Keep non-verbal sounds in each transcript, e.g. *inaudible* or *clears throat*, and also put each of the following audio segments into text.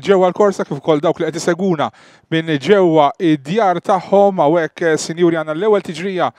ġewwa l-korsa kif ukoll dawk li qed iseguna minn ġewwa id-djar tagħhom hawnhekk eh, sinjuri għandna l-ewwel tiġrija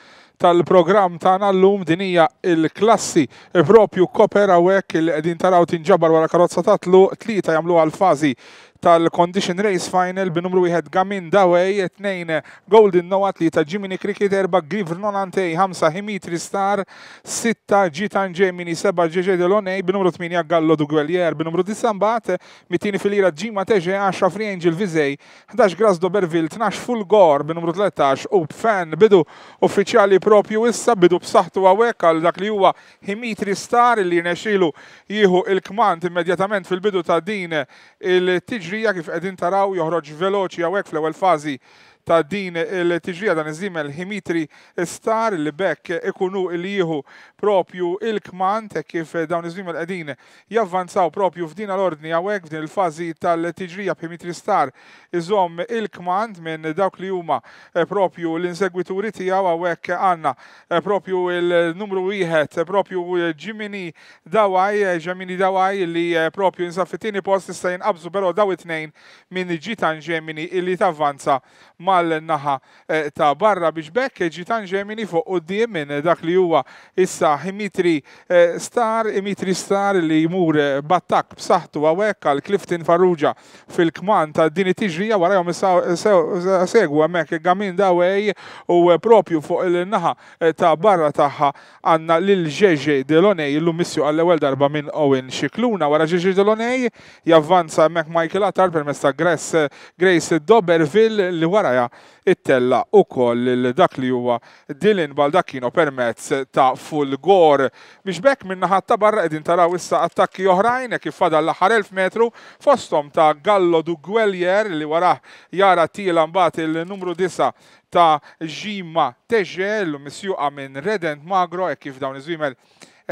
tal-programm tagħna llum din hija il-klassi propju kopera wek il qegħdin taraw tinġabar wara karozza tatlu tlieta jagħmlu għal fażi tal-Condition Race Final b'numru wieħed Gamin Daway, tnejn Golden Noah, Atlita Jiminy Cricket, erba Grivr Nonantej, ħamsa Himitri Star, sitta Gitan Gemini, seba Ġeġe Delonej, b'numru 8 Gallo Dugweljer, b'numru 9 bat, mitini fil-ira Ġima Teġe, 10 Free Angel Vizej, 11 Gras Doberville, 12 Full Gore, b'numru 13 u Fan, bidu uffiċjali pro propju issa bidu b'saħħtu għawek għal dak li huwa Himitri Star li nexilu jieħu il-kmand immedjatament fil-bidu ta' din il-tiġrija kif qegħdin taraw joħroġ veloċi għawek fl-ewwel fażi ta' din il-tiġrija dan iż-żimel Himitri Star li bekk ikunu li jieħu propju il kmant e kif dawn iż-żimel qegħdin javvanzaw propju f'din l-ordni hawnhekk f'din il-fażi tal-tiġrija b'Himitri Star iżomm il kmant minn dawk li huma e, propju l-insegwituri tiegħu hawnhekk għandna e, propju il-numru wieħed propju Ġimini Dawaj, Ġemini Dawaj li propju insaf post issa jinqabżu però daw it-tnejn minn ġitan Ġemini illi tavvanza ma' mal-naħa eh, ta' barra biex bekk e ġi tanġemini fuq u minn dak li huwa issa Himitri eh, Star, Himitri Star li jmur eh, battak b'saħħtu għawek għal Clifton Farrugia fil-kman ta' din it-tiġrija warajhom segwu hemmhekk gamin dawej u propju fuq il-naħa ta' barra tagħha għandna lil ġeġe Delonej illum missju għall-ewwel darba minn Owen Xikluna wara ġeġe Delonej javvanza għamek Michael Atar per mesta Grace Doberville li wara Ewropea it-tella u koll dak li huwa Dilin Baldacchino permezz ta' full gor. Biex bekk minna ħatta barra edin taraw issa attakki oħrajn kif fada l-aħħar 1000 metru fostom ta' Gallo du Guellier li wara jara tila mbagħad il-numru 9 ta' Ġima Teġel l misjuqa minn Redent Magro e kif dawn iż-żwiemel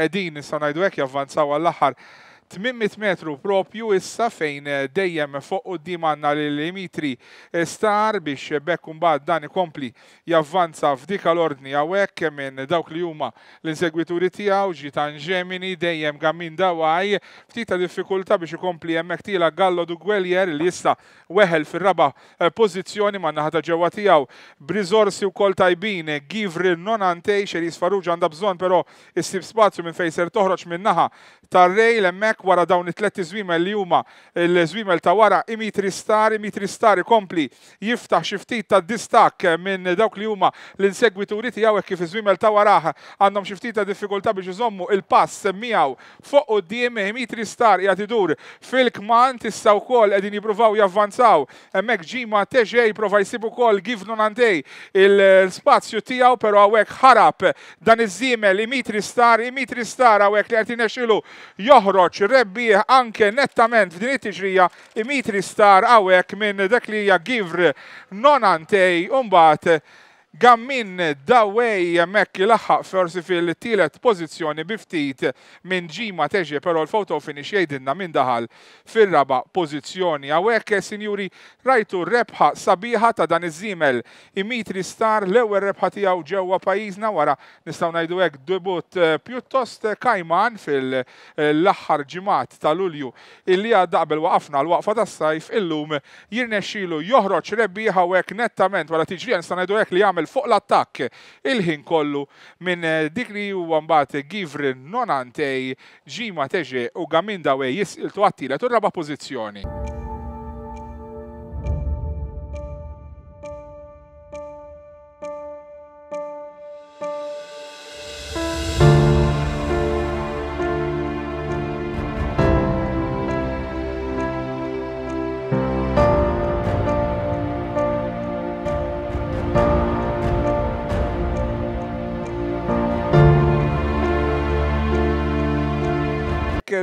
edin nistgħu ngħidu hekk javvanzaw għall-aħħar 800 metru propju issa fejn eh, dejjem fuq u dimanna l-Dimitri eh, Star biex bekkum bad dan ikompli javvanza f'dika l-ordni għawek minn dawk li huma l-insegwituri tijaw ġitan ġemini dejjem gammin dawaj ftita diffikulta biex ikompli jemmek tila Gallo du li issa weħel fil-raba eh, pozizjoni ma naħata ġewa tijaw brizorsi u kol tajbin givri non antej xeris Farrugia għanda bżon pero istib spazju minn fejser toħroċ minn naħa tar-rej l-emmek wara dawn it-tlet żwiemel li huma l-iżwimel ta' wara Imitri Star, Imitri Star kompli jiftaħ xi ftit ta' distak minn dawk li huma l-insegwituri tiegħu kif kif iżwimel ta' waraħ għandhom xi ftit ta' diffikultà biex iżommu il-pass miegħu fuq quddiem Imitri Star qiegħed idur fil-kman tista' wkoll qegħdin jippruvaw javvanzaw hemmhekk ġima teġej jipprova jsib ukoll givnu nantej il-spazju tiegħu però hawnhekk ħarab dan iż-żiemel Imitri Star, Imitri Star hawnhekk li qed ilu joħroġ rebbieħ anke nettament f'din it-tiġrija imitri star għawek minn dak li hija givr non antej u mbagħad Gammin dawej mekk laħħaq forsi fil-tielet pozizjoni biftit minn ġima teġi, pero l-foto finix jgħidinna minn daħal fil-raba pozizjoni. Għawek, sinjuri, rajtu rebħa sabiħa ta' dan iż-żimel. Imitri Star l-ewel rebħa tijaw ġewwa pajizna wara nistaw najdu għek dubut eh, pjuttost eh, kajman fil-laħħar ġimat tal-ulju illi għaddaqbel waqafna l-waqfa tas-sajf illum jirnexilu joħroċ rebbieħa għek nettament wara tiġri nistaw najdu għek li jagħmel jagħmel fuq l-attakk il-ħin kollu minn eh, dik li huwa mbagħad Givri Nonantej ġima teġe u Wej jisqiltu għattila u raba pożizzjoni.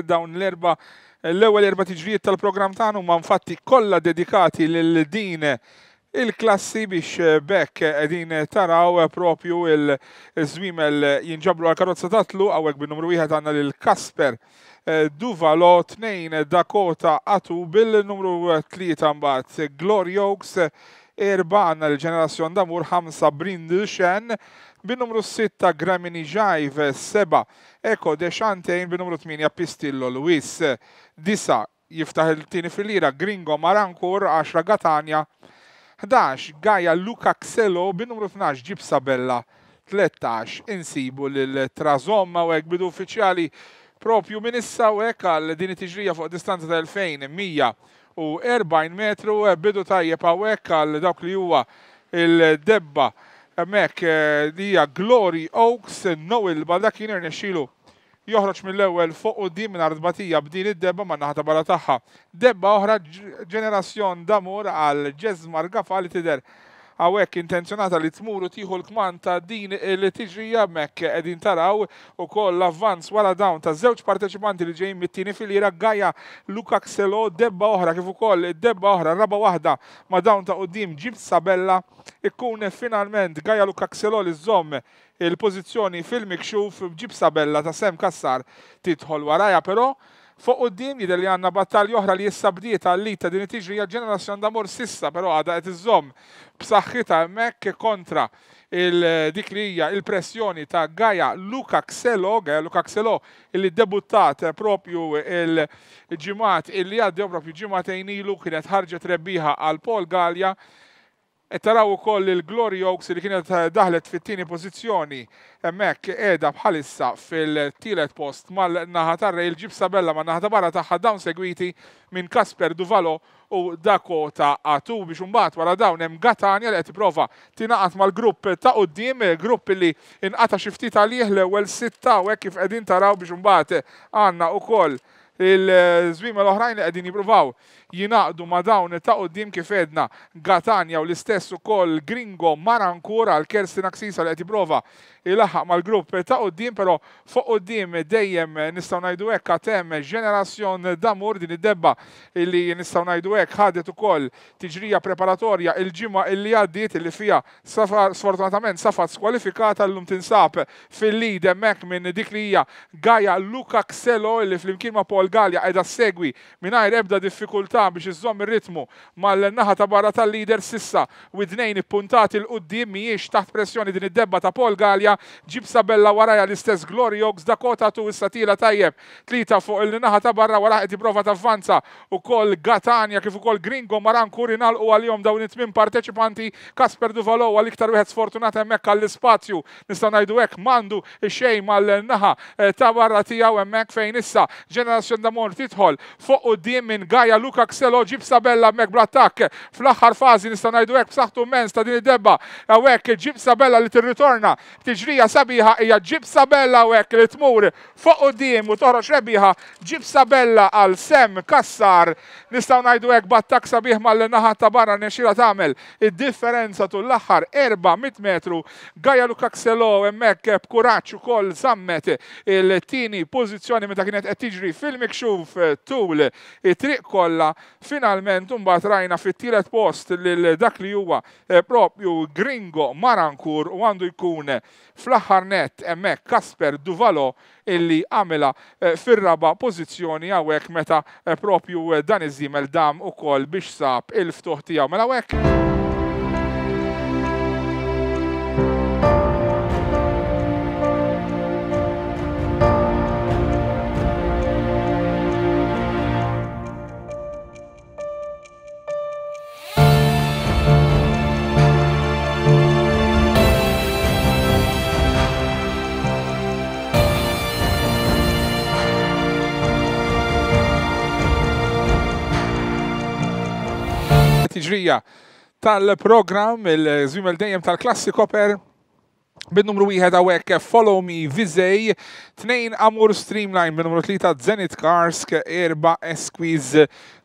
dawn l-erba' l-ewwel erba' tiġrijiet tal-programm tagħna huma infatti kollha dedikati lil din il-klassi biex eh, bekk edin taraw propju il-żmimel jinġabru għal-karozza tatlu għawek bin numru wieħed għanna lil-Kasper eh, Duvalo 2 Dakota Atu bil-numru 3 mbagħad Glory Oaks erba għanna l-ġenerazzjon damur ħamsa Brindishen bin-numru 6 Gramini Jive, 7 Eko De bin-numru 8 Pistillo Luis, 9 jiftaħ il-tini fil-lira Gringo Marankur, 10 Gatania, 11 Gaja Luca Xelo, bin-numru 12 Gipsa Bella, 13 insibu l trazom u hekk bidu uffiċjali propju minn issa u hekk għal din it-tiġrija fuq distanza ta' 2140 metru e bidu tajjeb hawnhekk għal dawk li huwa il-debba Emmek, dija eh, Glory Oaks, Noel, balda kien irnexxilu joħroġ mill-ewwel fuq u di minn arbatija b'din id-debba ma naħta bala tagħha. Debba oħra ġenerazzjon damur għal Ġezmar Gafa li tidher għawek intenzjonata li tmuru tiħu l-kman ta' din li tiġri jammek edin taraw u koll l avvans wara dawn ta' zewċ parteċipanti li ġejn mit-tini fil-ira Gaja Luka Kselo debba oħra kif ukoll debba oħra raba waħda ma' dawn ta' qoddim ġib Sabella ikkun finalment Gaja Luka Kselo li żomm il-pozizjoni fil-mikxuf ġib Sabella ta' Sem Kassar titħol waraja pero Fuq qudiem jidher li għandna battalji oħra li issa li ta' din it-tiġri hija ġenerazzjoni damur sissa, però għadha qed iżomm b'saħħitha hemmhekk kontra dik li hija il-pressjoni ta' Gaja Luka Kselo, Gaja Luka Kselo illi debuttat propju il-ġimat illi għaddew propju ġimatejn ilu kienet ħarġet rebbiħa għal Pol Galja taraw ukoll il-Glory Oaks li kienet eh, daħlet fit-tieni pożizzjoni hemmhekk qiegħda bħalissa fil-tielet post mal-naħa tarre il-ġib sabella ma' naħa barra tagħha dawn segwiti minn Kasper Duvalo u Dakota Atu biex imbagħad wara dawn hemm Gatania li qed tipprova tingħaqad mal-grupp ta' quddiem grupp li inqata xi ftit għalih l-ewwel sitta u hekk kif qegħdin taraw biex imbagħad għandna wkoll il-żwima l-oħrajn li qegħdin jippruvaw jinaqdu ma dawn ta' qudiem kif edna Gatanja u l-istess ukoll Gringo Marankura l kersin Aksisa li qed jipprova ilaħħaq mal-grupp ta' qudiem però fuq qudiem dejjem nistgħu ngħidu hekk għatem ġenerazzjon damur din id-debba li nistgħu ngħidu hekk ħadet ukoll tiġrija preparatorja il-ġimgħa illi għaddiet illi fija sfortunatament safat skwalifikata llum tinsab fil lidem hemmhekk minn dik li hija Gaja Luka Kselo li flimkien ma' Paul il galja qiegħda segwi mingħajr ebda diffikultà biex iżżomm ir-ritmu mal-naħa ta' barra tal-lider sissa u id-nejn ippuntati l qoddim mhijiex taħt pressjoni din id-debba ta' Galja ġib sabella waraja l-istess Gloriox Dakota tu issa tila tajjeb tlita fuq il-naħa ta' barra wara ta' vanza tavvanza kol Gatania kif ukoll Gringo Maran Kurinal u għal-jom dawn it-tmien parteċipanti Kasper Duvalo għal-iktar wieħed sfortunat hemmhekk għall spazju nistgħu ngħidu hekk mandu xej mal-naħa eh, ta' barra tiegħu hemmhekk fejn issa ġenerazzjoni sekonda mor titħol fuq u dim minn Gaja Luka Kselo ġib Sabella mek blattak fl axar fazi nista' ngħidu hekk b'saħħtu mens ta' din id-debba hawnhekk ġib Sabella li tirritorna tiġrija sabiħa hija ġib Sabella hawnhekk li tmur fuq u dim u toħroġ rebiħa ġib Sabella għal sem kassar nistgħu ngħidu hekk battak sabiħ mal-naħa ta' barra nexxira tagħmel id-differenza tul l-aħħar 400 metru Gaja Luka Kselo hemmhekk b'kuraġġ ukoll sammet il-tieni pożizzjoni meta kienet qed tiġri fil Xuf eh, tul it-triq eh, kollha finalment mbagħad rajna fit-tielet post lil dak li huwa eh, propju Gringo Marankur u għandu jkun fl-aħħar net hemmhekk Kasper Duvalo illi għamela fir-raba pożizzjoni hawnhekk meta propju dan iż-żimel dam ukoll biex sab il-ftuħ tiegħu. Mela hawnhekk. tiġrija tal-program il-żwimel dejjem tal koper, Bin-numru wieħed għawek Follow Me Vizej, 2 Amur Streamline, bin-numru tlita Zenit Karsk, Erba' Esquiz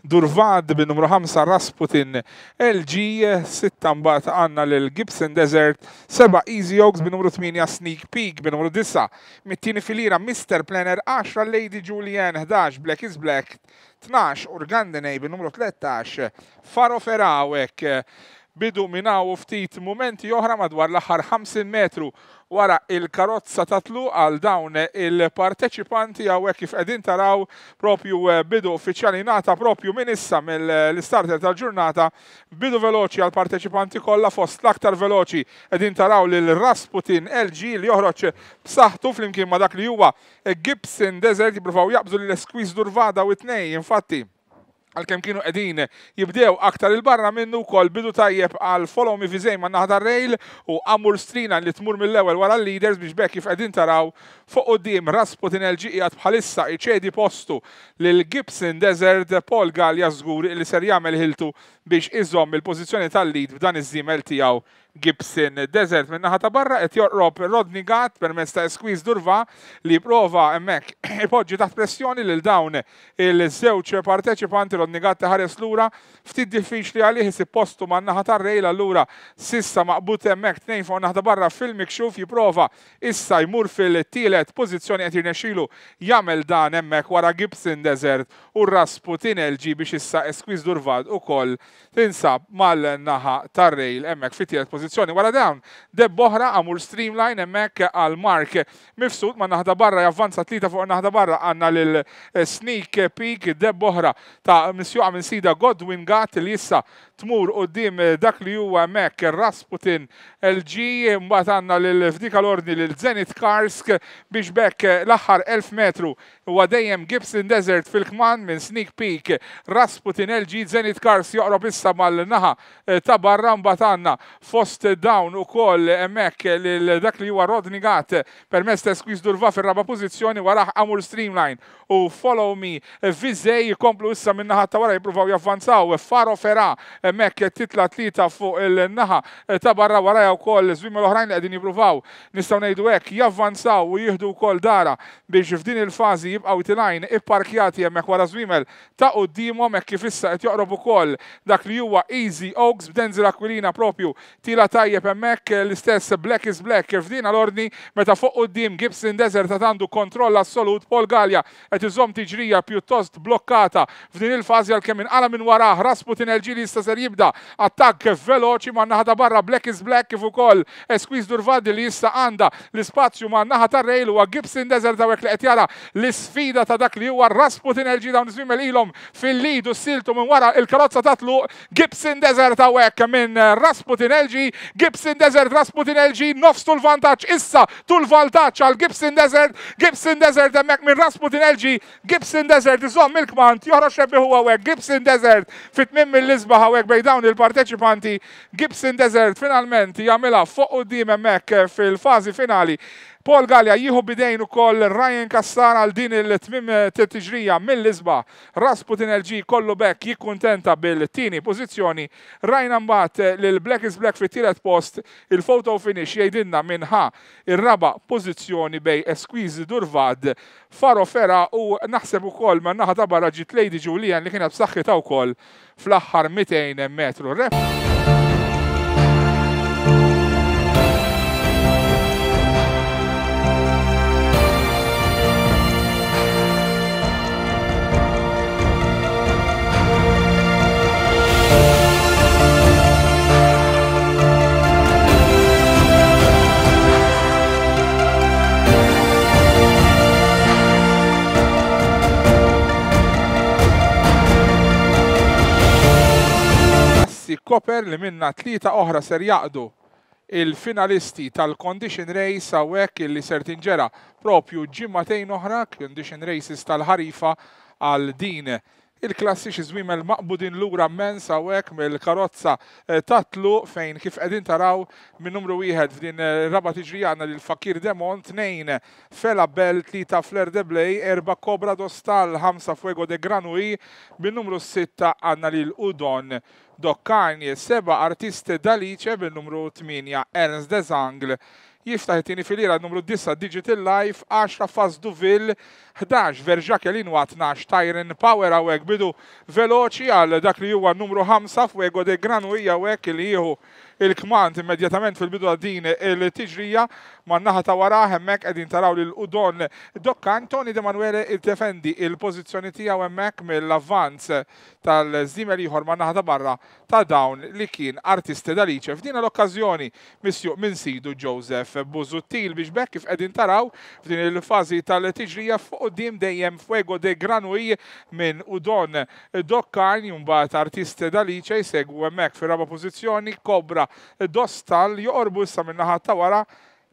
Durvad, bil numru 5 Rasputin LG, 6 mbagħad għandna lil Gibson Desert, 7 Easy Oaks, bin-numru 8 Sneak Peak, bin-numru 9 mit-tieni filira Mr. Planner, 10 Lady Julian, 11 Black is Black, 12 Urgandenej bin numru 13 Faro Ferawek bidu minaw ftit momenti oħra madwar l-aħħar 50 metru wara il-karozza tatlu għal dawn il-parteċipanti għawek kif edin taraw propju eh, bidu uffiċjali nata propju minissa mill-starter tal-ġurnata bidu veloċi għal parteċipanti kollha fost l-aktar veloċi edin taraw lil Rasputin LG li joħroġ b'saħħtu flimkien ma dak li huwa Gibson Desert jibrufaw jaqbdu l-Esquiz Durvada u tnej infatti għal-kem kienu edin jibdew aktar il-barra minnu kol bidu tajjeb għal follow me fizej ma naħdar rejl u għamur strina li tmur mill-ewel wara l-leaders biex bekk kif edin taraw fuq u dim Rasputin LG għad bħalissa iċedi postu lil-Gibson Desert Paul Gallia zgur li ser jagħmel ħiltu biex izzom il-pozizjoni tal-lead b'dan iż-żimel tiegħu Gibson Desert minn naħa ta' barra qed jorrob Rodney Gatt permezz ta' squeeze durva li prova hemmhekk *clears throat* ipoġġi taħt pressjoni lil dawn il-żewġ parteċipanti Rodney Gatt ħares lura ftit diffiċli għalih isib postu man naħa tar-rejla lura sissa maqbut hemmhekk tnejn fuq naħda barra filmik xuf jipprova issa jmur fil-tielet pożizzjoni qed jirnexxielu jagħmel dan hemmhekk wara Gibson Desert u Rasputin LG biex issa squeeze durvad ukoll tinsab mal-naħa tar-rejl hemmhekk fit-tielet pożizzjoni. Wara dawn, deb boħra għamur streamline hemmhekk għal Mark Mifsud ma naħda barra javvanza tlita fuq naħda barra għandna lil eh, sneak peek deb boħra ta' misjuqa minn sida Godwin Gat li issa tmur dim eh, dak li huwa Mek Rasputin LG mbagħad għandna lil f'dik l-ordni lil Zenit Karsk biex bekk eh, l-aħħar 1000 metru huwa dejjem Gibson Desert fil-kman minn Sneak Peak Rasputin LG Zenit Karsk joqrob issa mal-naħa eh, ta' barra mbagħad għandna fost dawn ukoll hemmhekk lil dak li huwa Rodni Gat permess ta' squeeze durva fir-raba pożizzjoni waraħ Amur Streamline u Follow Me Vizej komplu issa minn naħa ta' wara jippruvaw javvanzaw Faro Ferra emmek titla tlita fuq il-naħa eh, ta' barra waraja u koll zwim l-oħrajn li għedin jibruvaw nistaw nejdu ek javvanzaw u jihdu koll dara biex f'din il-fazi jibqaw tilajn ipparkjati emmek wara zwimel ta' u d-dimu emmek kifissa et joqrob u koll dak li huwa Easy Oaks b'Denzil Aquilina propju tila tajjeb emmek eh, l-istess Black is Black f'din al ordni meta fuq u dim Gibson Desert ta' tandu kontroll assolut Paul Gallia et iżom tiġrija pjuttost blokkata f'din il-fazi għal-kemin għala minn wara Rasputin l li ser jibda attack veloċi ma' naħa barra Black is Black kif ukoll Esquiz Durvadi li issa għanda l-ispazju ma' naħa ta' rejl u Gibson Desert dawek li qed l-isfida ta' dak li huwa Rasputin LG dawn iżmimel ilom, fil-lidu siltu minn wara il-karozza tatlu Gibson Desert awek minn Rasputin LG, Gibson Desert, Rasputin LG, nofs tul vantaċ, issa tul vantaċ għal Gibson Desert, Gibson Desert emmek minn Rasputin LG, Gibson Desert, iżom il-kmant, joħroċ huwa għawek, Gibson Desert, fit minn mill-lizba hemmhekk bej dawn il-parteċipanti Gibson Desert finalment jagħmilha fuq quddiem hemmhekk fil-fażi finali Paul Gallia jieħu bidejn ukoll Ryan Kassar għal din il-tmim eh, t-tiġrija mill-isba Rasputin LG kollu bekk jikkuntenta bil-tini pozizjoni Ryan Ambat eh, l-Black is Black fit-tielet post il foto finish jgħidinna minnħa il-raba pozizjoni bej Esquiz Durvad faro fera u naħseb ukoll man naħa tabara ġit Lady Julian li kienet b'saħħitha wkoll fl-aħħar 200 metru. Rep koper li minna tlieta oħra ser jaqdu il-finalisti tal-Condition Race għawek li ser tinġera propju ġimmatejn oħra, Condition Races tal-ħarifa għal din il-klassiċi il maqbudin l-ura mens għawek mill-karozza eh, tatlu fejn kif edin taraw minn numru wieħed f'din eh, raba tiġrijana l-Fakir Demon, tnejn Fela Bell, tlita Flair de Blay, erba kobra Dostal, ħamsa Fuego de Granui, minn numru sitta għanna l-Udon Dokkani, seba artiste dalice bil-numru 8 Ernst Dezangl, jiftaħ it-tini filira numru 10 Digital Life, 10 Faz Duville, 11 Verġak Elinwa, 12 Tyron Power Awek bidu veloċi għal dak li huwa numru 5 f'wego de Granuija Awek li jieħu il-kmand immedjatament fil-bidu din il-tiġrija ma naħa ta' wara hemmek edin taraw li l-udon dokkan Tony De Manuele il-defendi il-pozizjoni tijaw hemmek mill-avvanz tal-zdimer iħor ma naħa ta' barra ta' dawn li kien artisti dalice. F'dina l-okkazjoni misju minn sidu Joseph Buzuttil biex bekk kif edin taraw f'din il-fazi tal-tiġrija fuq dim dejjem fuego de granui minn udon dokkan jumbat artiste dalice jisegwu hemmek fil-raba pozizjoni kobra dostal joqorbu issa minnaħat ta' wara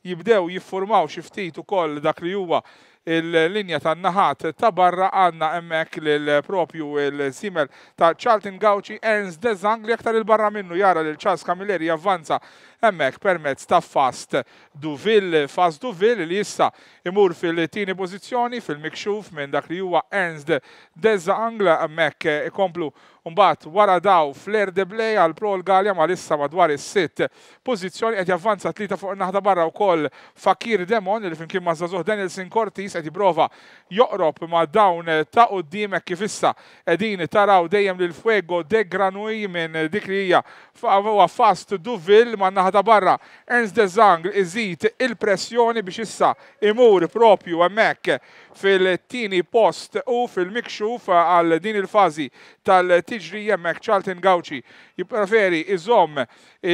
jibdew jiffurmaw xi ftit ukoll dak li huwa il-linja tan naħat ta' barra għanna emmek l-propju l-simel ta' Charlton Gauci Ernst Dezang li aktar il-barra minnu jara l-ċas Kamilleri javvanza emmek permezz ta' Fast Duville, Fast Duville li jissa imur fil-tini pozizjoni fil-mikxuf minn dak li huwa Ernst Dezza Angla emmek ikomplu Umbat wara daw fler de blej għal pro l-Galja ma lissa madwar is-sitt pozizjoni qed javvanza tlita fuq naħda barra wkoll Fakir Demon li flimkien ma' Zazuh Danielson Cortis qed jipprova joqrob ma' dawn ta' quddiemek kif issa qegħdin taraw dejjem lil Fuego de Granui minn dik li hija fast Duville ma' ta' barra. Ernst De Zang iżid il-pressjoni biex issa imur propju hemmhekk fil-tini post u fil-mikxuf għal din il-fazi tal-tiġri jemmek Charlton Gawci jipreferi iżom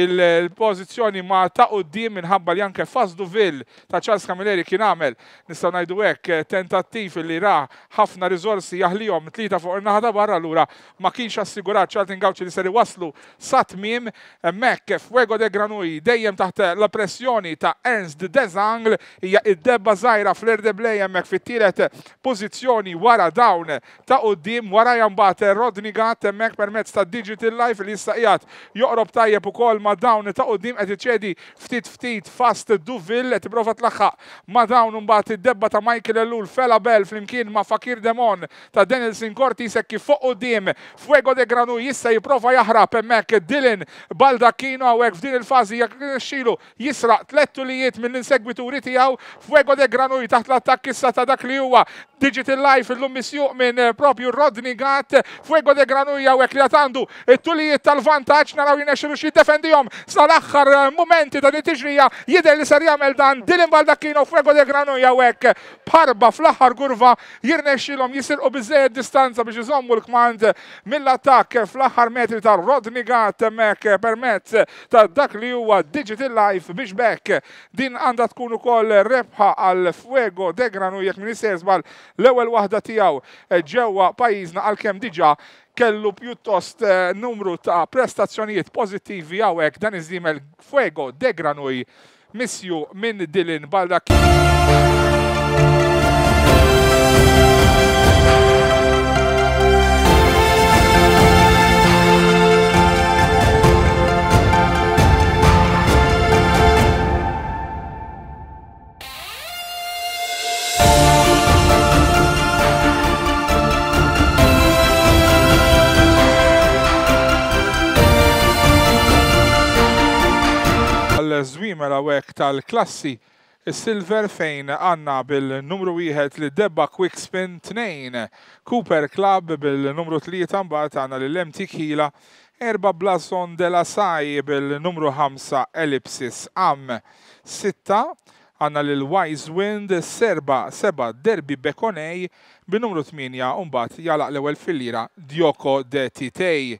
il-pozizjoni ma ta' u minħabba li anke Fazdu Vil ta' Charles Camilleri kien għamel nistaw najdu hekk tentattiv li ra ħafna rizorsi jahlijom tlieta fuq il-naħda barra l-ura ma kienx assigurat Charlton Gawci li seri waslu satmim hemmhekk Wego de Granui dejjem taħt la pressjoni ta' Ernst Dezangl hija id-debba żgħira fl-Erdeblej hemmhekk fit tire tliet pożizzjoni wara dawn ta' qudiem wara jambat Rodni Gat hemmhekk permezz ta' Digital Life li jista' qiegħed joqrob tajjeb ukoll ma' dawn ta' qudiem qed iċedi ftit ftit fast duvil qed tipprova tlaħħaq ma' dawn imbagħad id-debba ta' Michael Elul Fela Bell flimkien ma' Fakir Demon ta' Danielson Corti sekki fuq qudiem Fuego de Granu jista' jipprova jaħrab hemmhekk Dylan Baldacchino hawnhekk f'din il-fażi jekk xilu jisraq tlet tulijiet mill-insegwituri tiegħu Fuego de Granu taħt l-attakk issa ta' dak li huwa Digital Life l-lum misjuq minn eh, propju Rodney Gat Fuego de Granuja u ekliatandu it-tulijiet tal-vantaġġ naraw jinexxu xi defendihom sal-aħħar eh, momenti dan it-tiġrija li ser jagħmel dan Dilim Baldakkino Fuego de Granuja u ek parba fl-aħħar kurva jirnexxilhom jisilqu biżejjed distanza biex iżommu l-kmand mill-attakk fl-aħħar metri ta' Rodney Gat Mek permezz ta' dak li huwa Digital Life biex bekk din għandha tkun ukoll rebħa għal Fuego de Granuja jekk sens mal l-ewwel waħda tiegħu eh, ġewwa pajjiżna għalkemm diġà kellu pjuttost eh, numru ta' prestazzjonijiet pozittivi hawnhekk dan iż-żimel Fuego Degranuj missju minn Dilin Baldak. għal-żwimer għawek tal-klassi Silver fejn għanna bil-numru 1 li Debba Quick Spin 2, Cooper Club bil-numru 3 mbagħad għanna l MT Kila, Erba Blason de la Sai bil-numru 5 Ellipsis Am 6, għanna lil Wise Wind serba seba Derby Bekonej bil-numru 8 mbagħad jalaq l-ewwel fil-lira Djoko de Titej.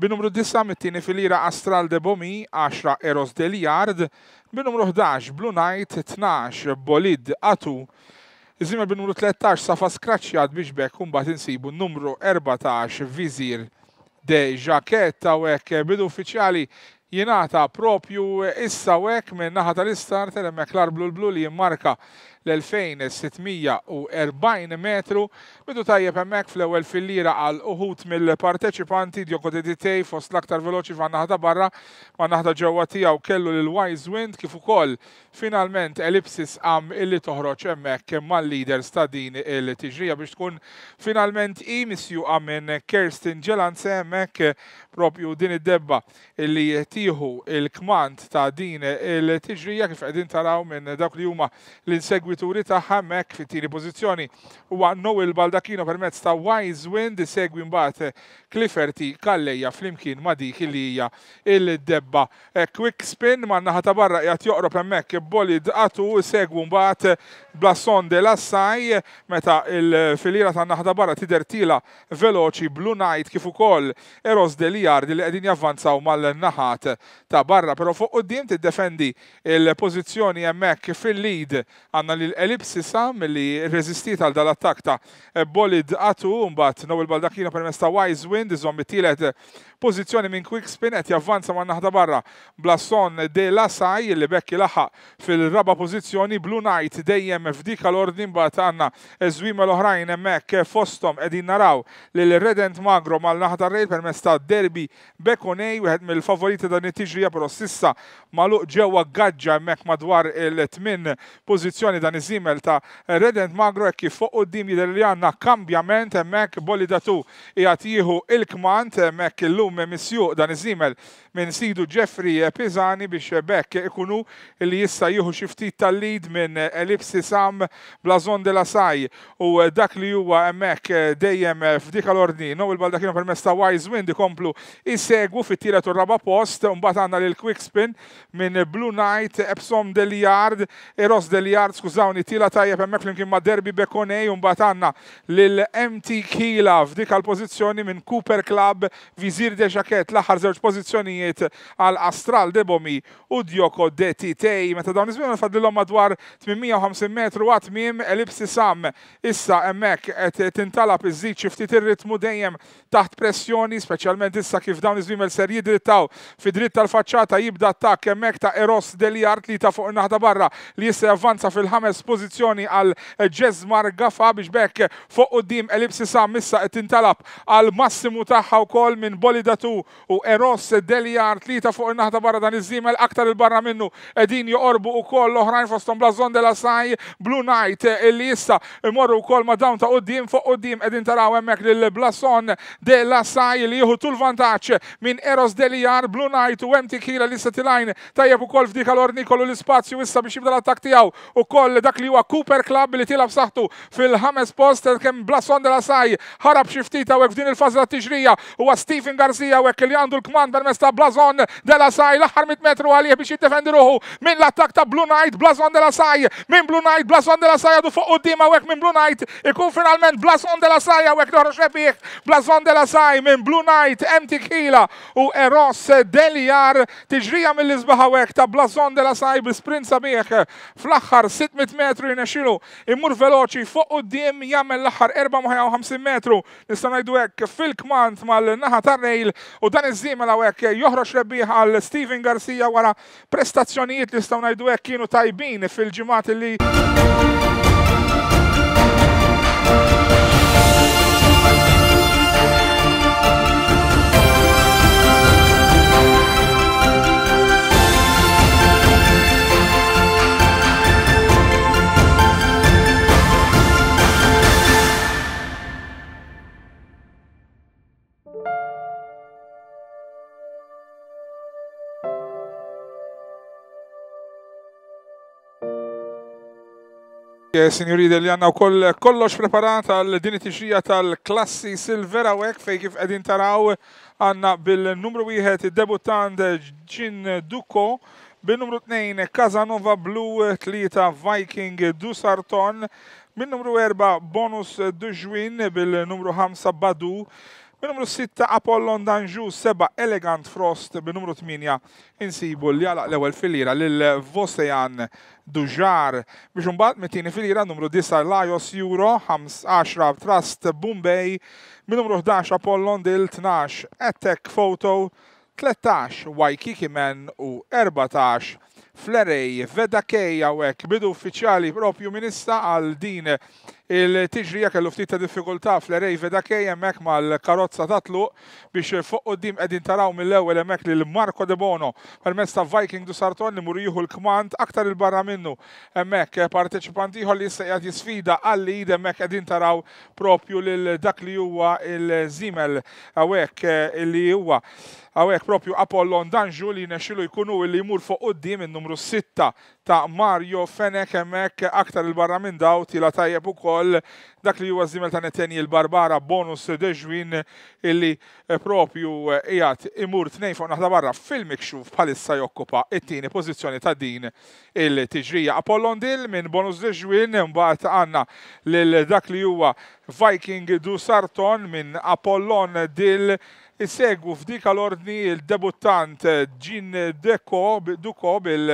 Bin-numru 9 mit-tieni Astral de Bomi, 10 Eros Deliard, Liard, binumru 11 Blue Knight, 12 Bolid Atu, Iżimel binumru 13 Safa Skraċjad Biġbek, bat insibu numru 14 Vizir de Jaketta u bidu uffiċjali jenata propju issa wek minn naħa tal-istar telemek l-arblu l-blu li jimmarka l-2640 metru Bidu tajjeb hemmhekk fl-ewwel fil-lira għal uħut mill-parteċipanti Djoko Deditej fost l-aktar veloċi van naħda barra ma naħda ġewwa tiegħu kellu lil Wise Wind kif ukoll finalment Ellipsis am illi toħroġ hemmhekk mal-leaders ta' din il-tiġrija biex tkun finalment imissju għam am minn Kirsten Ġelanse hemmhekk propju din id-debba illi tieħu il-kmand ta' din il-tiġrija kif qegħdin taraw minn dawk li huma l-insegwituri tagħha hemmhekk fit-tieni pożizzjoni huwa Noel Balda Lakino permezz ta' Wise Wind segwi mbagħad eh, Clifferty Kalleja flimkien ma' dik li hija il-debba eh, quick spin ma' naħa ta' barra qiegħed joqrob hemmhekk bolid għatu segwu mbagħad eh, Blasson de Sai meta il-filira ta' naħa ta' barra tidher tila veloċi Blue Knight kif ukoll Eros Deliard li qegħdin javvanzaw mal-naħat ta' barra però fuq quddiem tiddefendi il-pożizzjoni hemmhekk fil-lead għandna lil Elipsisa li reżistiet għal dal-attak ta' bolid għatu no il-baldakina per ta' Wise Wind iżom tielet pożizzjoni minn quick spin qed javvanza ma' naħda barra Blason de la Sai li bekki laħaq fil-raba pożizzjoni Blue Knight dejjem f'dik l-ordni mbagħad għanna, eżwim l-oħrajn emmek fosthom qegħdin naraw lil Redent Magro mal-naħda rejl per mesta Derby Bekonej wieħed mill-favoriti dan it-tiġrija però sissa maluq ġewwa gaġġa hemmhekk madwar il-tmin pożizzjoni dan iż-żimel ta' Redent Magro hekk kif fuq d-dim jider li għanna kambjament hemmhekk bolidatu qiegħed jieħu il-kmant hemmhekk illum misjuq dan iż-żimel minn Sidu Jeffrey Pizani biex bekk ikunu li jissa jieħu xi ftit tal-lid minn Elipsi Sam Blazon de la Saj u dak li huwa hemmhekk dejjem f'dik l-ordni. il bal dakienu permezz ta' Wise Wind ikomplu isegwu fit tiret u raba post għanna għandna l Quick Spin minn Blue Knight Epsom Deliard Eros Deliard skużawni tila tajjeb hemmhekk flimkien ma' derbi Bekonej u mbagħad għandna l mt Kila f'dik għal-pozizjoni minn Cooper Club Vizir de Jacket l-aħħar żewġ pozizjonijiet għal Astral Debomi u Djoko de Meta dawn iż-żmien madwar 850 metru għat mim elipsi sam. Issa hemmhekk qed tintalab iż-żid xi ftit ir-ritmu dejjem taħt pressjoni, speċjalment issa kif dawn iż-żmien ser jidrittaw fi dritt tal-faċċata jibda attakk hemmhekk ta' Eros Deliart li ta' fuq naħda barra li jissa javvanza fil-ħames pożizzjoni għal Ġezmar Gafa biex bekk fuq dim Elipsi sa missa et intalab għal massimu tagħha wkoll minn Bolidatu u Eros Deljar tlieta fuq il naħta barra dan iż aktar il-barra minnu qegħdin joqorbu wkoll l-oħrajn fostom Blazon de la Sai Blue Night eh, illi jissa imorru wkoll ma dawn ta' dim fuq dim edin taraw emmek lil Blason de la saj li jieħu tul vantaċ minn Eros Deljar Blue Night u emti kira li setilajn u ukoll f'dika l-orni kollu l-ispazju jissa biex jibda l-attak tiegħu ukoll dak li huwa Cooper Club li tilab saħtu fil-ħames post kemm Blason de la Saj ħarab xi ftit hawnhekk f'din il-fażla tixrija huwa Stephen Garcia għek li għandu l-kmand Bermesta ta' Blazon de la Saj laħar mit metru għalie biex jiddefendi ruħu minn l-attak ta' Blue Knight blason de la Saj minn Blue Knight blason de la Saj għadu fuq quddiem hawnhekk minn Blue Knight ikun finalment blason de la Saj hawnhekk noħroġ rebbieħ blason de la Saj minn Blue Knight Empty Kila u Eros Deliar tiġrija mill-isbaħ hawnhekk ta' blason de la Saj bi-sprint sabiħ fl-aħħar 600 metru jnexilu, imur veloċi fuq dim jamel l l-aħħar 450 metru nista' ngħidu hekk fil-kmant mal-naħa tar-rejl u dan iż-żiemel hawnhekk joħroġ rebbieħ għal Steven Garcia wara prestazzjonijiet li nistgħu ngħidu hekk kienu tajbin fil-ġimgħat li Eh, sinjuri li għanna u koll kollox preparat għal din it-tixrija tal-klassi Silvera Wek fej kif għedin taraw għanna bil-numru wieħed debutant Gin Duko, bil-numru 2 Casanova Blu 3 Viking Dusarton, bil-numru 4 Bonus Dujwin, bil-numru 5 Badu, Bin-numru 6 Apollon Danju, 7 Elegant Frost, bin-numru 8 insibu li għalaq l-ewel fil-lira l-Vosejan Dujar. Biex unbat, mitini fil-lira numru 9 Lajos Euro, 15 Trust Bombay, bin-numru 11 Apollon Dil, 12 Attack Photo, 13 Waikiki Men u 14 Flerej Veda Kej għawek bidu uffiċjali propju minista għal din il-tiġrija kellu ftit ta' diffikulta fl erej iva da' kej hemmhekk mal-karozza ta' tluq biex fuq qudiem qegħdin taraw mill-ewwel hemmhekk lil Marco De Bono permezz ta' Viking du Sarton li mur jieħu l-kmand aktar il-barra minnu hemmhekk partecipanti jħol li jista' jisfida għalli jid hemmhekk qegħdin taraw propju lil dak li huwa il-Zimel hawnhekk eh, li juwa għawek propju Apollon Danġu li nexilu jkunu li jmur fuq dim il-numru 6 ta' Mario Fenek emmek aktar il-barra minn daw tila tajjeb u ukoll dak li huwa żimel ta' Neteni il-Barbara bonus deġwin illi eh, propju eh, qiegħed imur tnejn fuq naħda barra fil-mikxuf bħalissa jokkupa it-tieni pożizzjoni ta' din il-tiġrija. Apollon Dil minn bonus deġwin mbagħad għandna lil dak li huwa Viking du Sarton minn Apollon Dil Issegwu f'dik għal-ordni il-debuttant Gin Deko Duko bil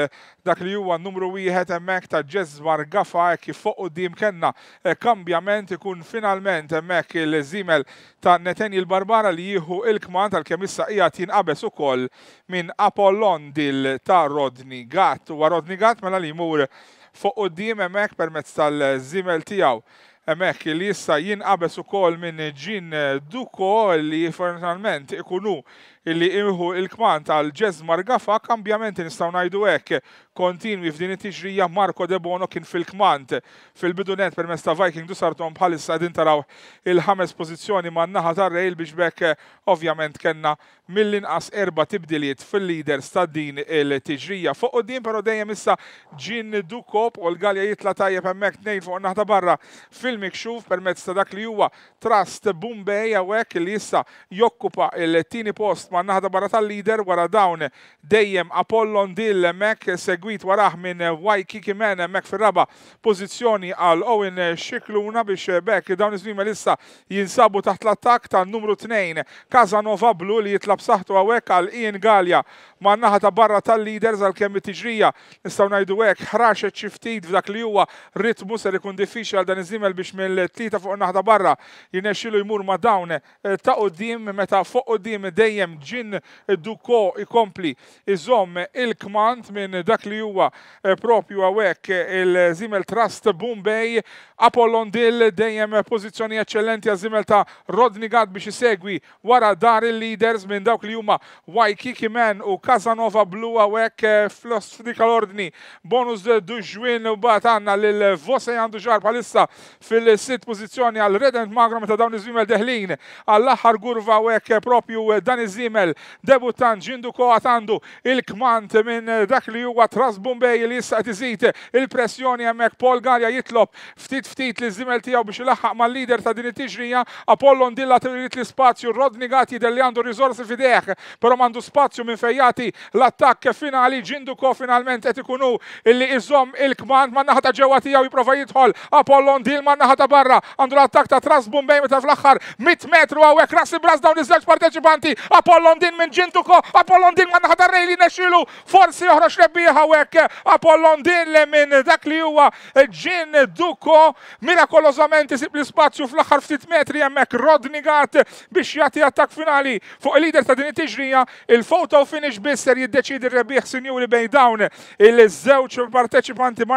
dak li huwa numru wieħed hemmhekk ta' Ġezmar Gafa e kif fuq dim kellna e, kambjament ikun finalment hemmhekk il-żimel ta' Neteni l-Barbara li jieħu il-kman tal-kemm issa hija tinqabes ukoll minn Apollon dil ta' Rodni Gatt. Wa Rodni Gatt mela li jmur fuq qudiem hemmhekk permezz tal-żimel tiegħu emmek li jissa jinqabes u kol minn ġin duko li formalment ikunu illi imħu il-kman tal-ġez margafa kambjamenti nistaw najdu ek kontinwi f'din it-tiġrija Marco De Bono kien fil-kmant fil-bidunet per ta' Viking du sartom bħalissa din taraw il-ħames pozizjoni ma' naħa tar-rejl biex bekk eh, ovvjament kenna mill-inqas erba tibdiliet fil-leaders ta' din il-tiġrija. Fuq din pero dejjem issa ġin dukop u l-galja jitla tajjeb hemmhekk nejn fuq naħta barra fil-mikxuf permezz ta' dak li huwa Trust Bombay hawnhekk li issa jokkupa il-tieni post ma naħda barra tal-lider wara dawn dejjem Apollon Dill Mek segwit waraħ minn Waikiki Man Mek fil-raba pozizjoni għal Owen Xikluna biex Bek dawn iż-żmima lissa jinsabu taħt l-attak ta' numru 2 Kazanova Blu li jitlab saħtu għawek għal Ian Galja ma naħda ta' barra tal-leaders zal kemm tiġrija nistgħu ngħidu hekk ħraxet ċiftit f'dak li huwa ritmu ser ikun diffiċli għal dan iż-żimel biex mill tlita fuq naħda barra jinexxilu jmur ma' dawn ta' qudiem meta fuq qudiem dejjem ġin Duko ikompli iżom il-kmant minn dak li huwa eh, propju għawek eh, il-Zimel Trust Bombay Apollon Dill dejjem pozizjoni eccellenti għazimel ta' Rodni Gad biex isegwi wara dar il-leaders minn dawk li huma Waikiki man u Kazanova Blu għawek eh, flos f'dika ordni bonus duġwin u bat għanna l-Vose għandu ġar palissa fil-sit pozizjoni għal Redent Magra meta dawn iż-żimel deħlin għall gurva għawek propju dan iż kimmel debutant ġindu koħat għandu il-kmant minn dak li juwa Tras Bombay li jissa tizit il-pressjoni għemmek Paul Galja jitlob ftit ftit li zimel tijaw biex laħħaq ma' lider ta' din it-tiġrija Apollon Dilla t-rrit l-spazju Rodni Gati li għandu rizorsi fideħ pero mandu spazju minn fejjati l-attakk finali ġindu ko finalment et ikunu illi iżom il-kmant ma' naħta ġewwa tijaw jiprofa jitħol Apollon Dill ma' naħta barra għandu l attak ta' Tras Bombay meta fl-aħħar 100 metru għawek rasi bras dawn iż-żewġ parteċipanti Apollon Apollon din minn ġintuko, Apollon din ma naħdarrej li nexilu, forsi joħroġ rebbieħa wek, Apollon din li minn dak li huwa ġin duko, mirakolozament jisib li spazju fl-axar ftit metri jemmek Rodnigat biex jati attak finali fuq il-lider ta' din it-tiġrija, il-foto finish bisser jiddeċidi rebbieħ sinju li bejn dawn il-żewġ parteċipanti.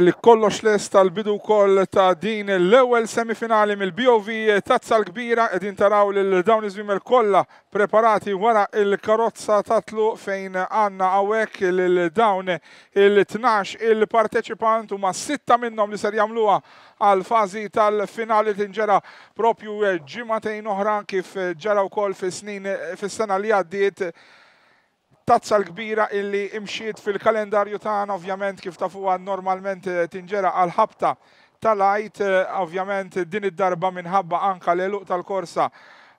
li kollox les tal-bidu koll ta' din l-ewel semifinali mill-BOV tazza l-kbira edin taraw l-dawn iżmim kolla preparati wara il-karozza tatlu fejn għanna għawek l-dawn il-12 il-parteċipant u ma' sitta minnom li ser jamluwa għal fazi tal-finali tinġera propju ġimatejn oħra kif ġara u koll fis-sena li għaddiet tazza l-kbira illi imxiet fil-kalendarju tagħna ovvjament kif tafuha normalment eh, tinġera għal-ħabta tal-għajt eh, ovvjament din id-darba minħabba anka l-eluq tal-korsa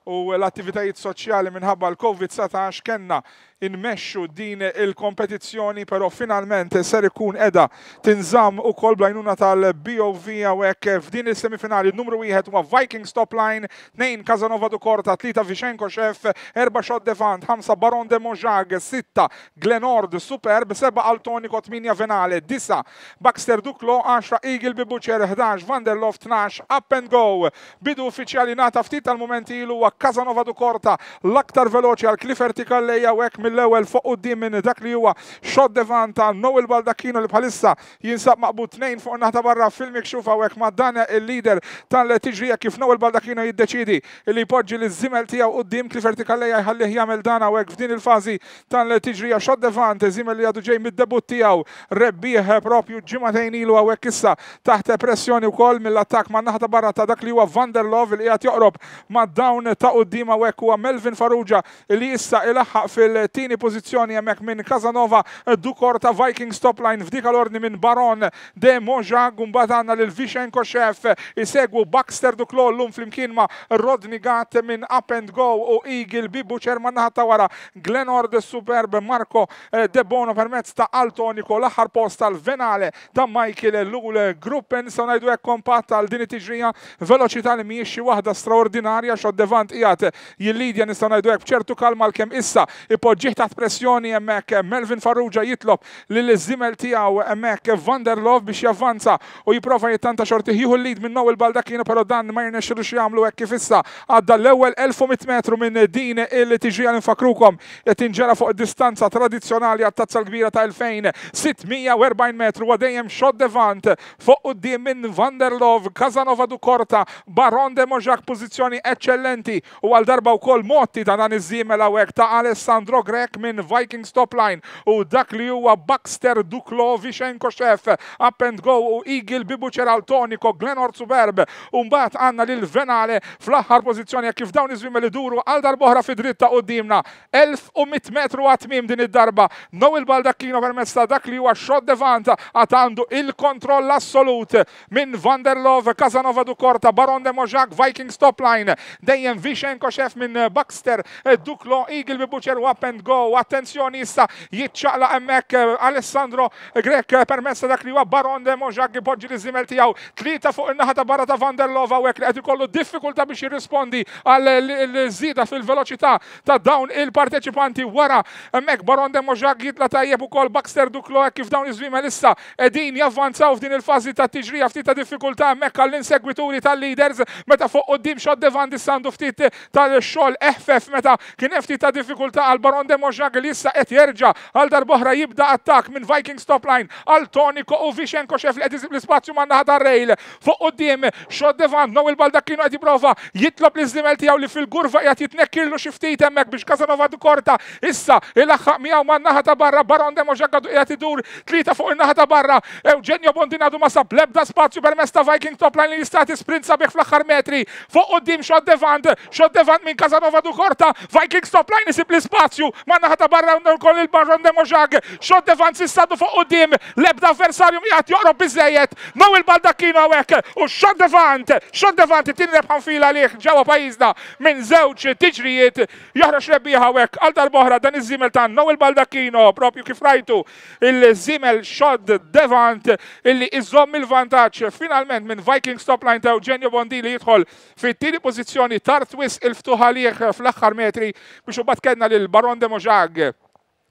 u l-attivitajiet soċjali minħabba l-Covid-19 kenna inmexxu din il-kompetizzjoni, però finalment ser ikun edha tinżam u kol blajnuna tal-BOV għawek f'din il-semifinali numru wieħed huwa Vikings top line, Nejn Kazanova du Korta, tlita Vicenko Xef, 4 Shot Devant, Hamsa Baron de Mojag, Sitta Glenord Superb, seba Altonico, 8 Venale, disa Baxter Duklo, 10 Eagle Bibuċer, 11 Vanderloft, 12 Up and Go, bidu uffiċjali nata ftit tal-momenti ilu Kazanova du Korta, l-aktar veloċi għal Clifford tikalleja għawek mill l ewwel fuq quddiem minn dak li huwa xod devant ta' Noel Baldacchino li bħalissa jinsab maqbud tnejn fuq naħta barra fil-mikxuf hawnhekk ma' dan il-leader tal-tiġrija kif Noel Baldacchino jiddeċidi li jpoġġi li żimel tiegħu quddiem Clifford Tikallejja jħallih jagħmel dan hawnhekk f'din il-fażi tal-tiġrija xod devan żimel li għadu ġej mid-debut tiegħu rebbieħ propju ġimagħtejn ilu hawnhekk issa taħt pressjoni wkoll mill-attakk ma' naħta barra ta' dak li huwa Vanderlov li qiegħed joqrob ma' dawn ta' quddiem hawnhekk huwa Melvin Farrugia, li issa ilaħħaq fil tini tieni jemmek minn Casanova eh, Dukor ta' Vikings top line f'dik l-ordni minn Baron de Moja għanna lil Vishenko Chef isegwu Baxter Duklo Lum flimkien ma' Rodni Gat minn Up and Go u Eagle Bibu Ċerman ta' wara Glenord Superb Marco eh, De Bono permezz ta' Altonico l-aħħar post tal-venale ta' Michael Lule, Gruppen sa' najdu hekk kompatt tal-dini it-tiġrija veloċità li mhijiex xi wahda straordinarja xod devant qiegħed jillidja nista' najdu hekk b'ċertu kalma l kem issa ipoġġi ġiħ taħt pressjoni emmek Melvin Farrugia jitlob li l zimel tijaw emmek Vanderlov biex javvanza u jiprofa jittanta xorti jihu l-lid minn il baldakino pero dan ma jirnex rux jamlu għek kifissa għadda l-ewel 1100 metru minn din illi tiġi għal-infakrukom tinġera fuq distanza tradizjonali għat-tazza l-kbira ta' 2640 metru għadajem xod devant fuq u d minn Vanderlov, Kazanova du Korta, Baron de Mojak pozizjoni eccellenti u għal darba u kol motti ta' dan iż-żiemel għawek ta' Alessandro grek minn Vikings top line u dak li huwa Baxter Duklo Vishenko Chef up and go u Eagle Bibu Altoniko Glenor Superb u mbagħad għandna lil Venale fl-aħħar pożizzjoni kif dawn iżvim li duru għal darbohra fi dritta qudiemna 1100 metru għatmim din id-darba no il-baldakkino permezz ta' dak li huwa xod devant, għad għandu il-kontroll assolut minn Vanderlov Casanova Dukorta Baron de Mojak Vikings top line dejjem Vishenko Chef minn Baxter Duklo Eagle Bibu Ċer up and go, attenzjoni issa jitċaqla emmek eh, Alessandro Grek eh, permessa dak li huwa Baron de Monjak ipoġġi li zimel tiegħu tlieta fuq in-naħa ta' barra ta' Lova u hekk qed ikollu diffikultà biex jirrispondi għal żida fil-veloċità ta' dawn il-parteċipanti wara emmek Baron de Monjak jitla tajjeb ukoll Baxter Duklo kif dawn iż-żmien issa qegħdin javvanzaw f'din il-fażi ta' tiġrija ftit ta' diffikultà hemmhekk għall-insegwituri tal-leaders meta fuq qudiem xod Devan Sandu ftit tal-xogħol eħfef meta kien ftit ta' diffikultà għal Baron Adem Oġagil issa et jerġa' għal darbohra jibda attak minn Viking Stop line għal Toniko u Vixenko xef li għedizib l spazju man naħa rejl fuq dim, xod devan no il-balda kienu qed prova. jitlob li zlimel tijaw li fil-gurva qed jitnekkillu xi ftit hemmhekk biex Kasanova korta issa il axħa miaw man naħa barra Baron Demo għadu qiegħed idur tlita fuq in-naħa barra Eugenio Bondina du masab, lebda spazju per mesta Viking top line li jistati sprint sabieħ fl metri fuq dim xod devant xod devant minn kazanova du korta Viking stop line jisib l spazju ma naħta barra kol il-barron demoġag, xod devanzi stadu fuq u dim, lebda avversarju jgħat joqrob bizzejet. naw il-baldakino għek, u xod devant, xod devant, nebħan ħanfila liħ ġawa pajizna minn zewċ tiġrijiet, joħroġ rebbiħa għek, għaldar boħra, dan iż-zimel tan, naw il-baldakino, propju kif rajtu, il-zimel xod devant, illi iżom il-vantaċ, finalment minn Viking Stop line ġenju bondi Bondili jitħol fit-tini pozizjoni tartwis il-ftuħa liħ fl-axħar metri, biex u bat kenna l-baron Mojag